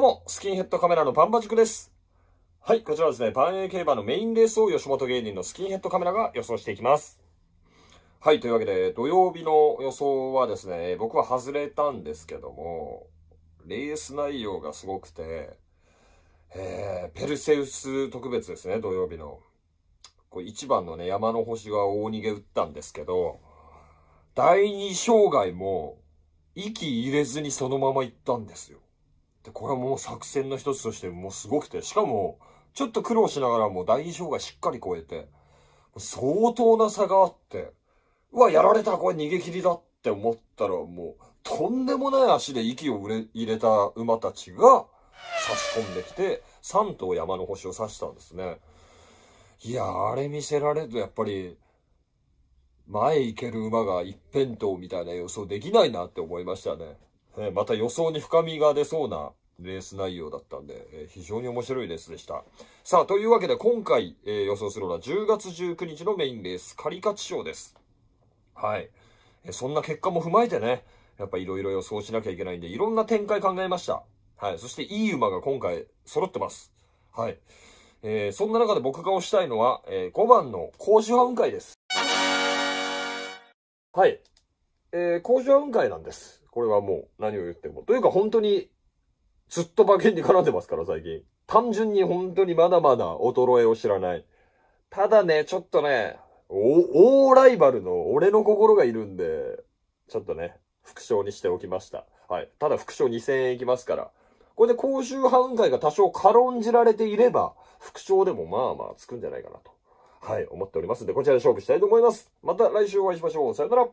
うも、スキンヘッドカメラのパンバクです。はい、こちらですね、パン A 競馬のメインレースを吉本芸人のスキンヘッドカメラが予想していきます。はい、というわけで、土曜日の予想はですね、僕は外れたんですけども、レース内容がすごくて、えー、ペルセウス特別ですね、土曜日の。これ1番のね、山の星は大逃げ打ったんですけど、第2障害も、息入れずにそのまま行ったんですよ。で、これはもう作戦の一つとしてもうすごくて、しかも、ちょっと苦労しながらも第二障害しっかり超えて、相当な差があって、うわ、やられた、これ逃げ切りだって思ったらもう、とんでもない足で息を入れた馬たちが差し込んできて、3頭山の星を刺したんですね。いや、あれ見せられるとやっぱり、前行ける馬が一辺倒みたいな予想できないなって思いましたね。えまた予想に深みが出そうなレース内容だったんで、え非常に面白いレースでした。さあ、というわけで今回、え予想するのは10月19日のメインレース、カリカチ賞です。はい。えそんな結果も踏まえてね、やっぱいろいろ予想しなきゃいけないんで、いろんな展開考えました。はい。そしていい馬が今回揃ってます。はい。えー、そんな中で僕が推したいのは、えー、5番の甲州運会です。はい。えー、甲州運会なんです。これはもう何を言っても。というか本当にずっと馬券に絡んでますから最近。単純に本当にまだまだ衰えを知らない。ただね、ちょっとね、大ライバルの俺の心がいるんで、ちょっとね、副賞にしておきました。はい。ただ副賞2000円いきますから。これで公衆犯罪が多少軽んじられていれば、副賞でもまあまあつくんじゃないかなと。はい、思っておりますんで、こちらで勝負したいと思います。また来週お会いしましょう。さよなら。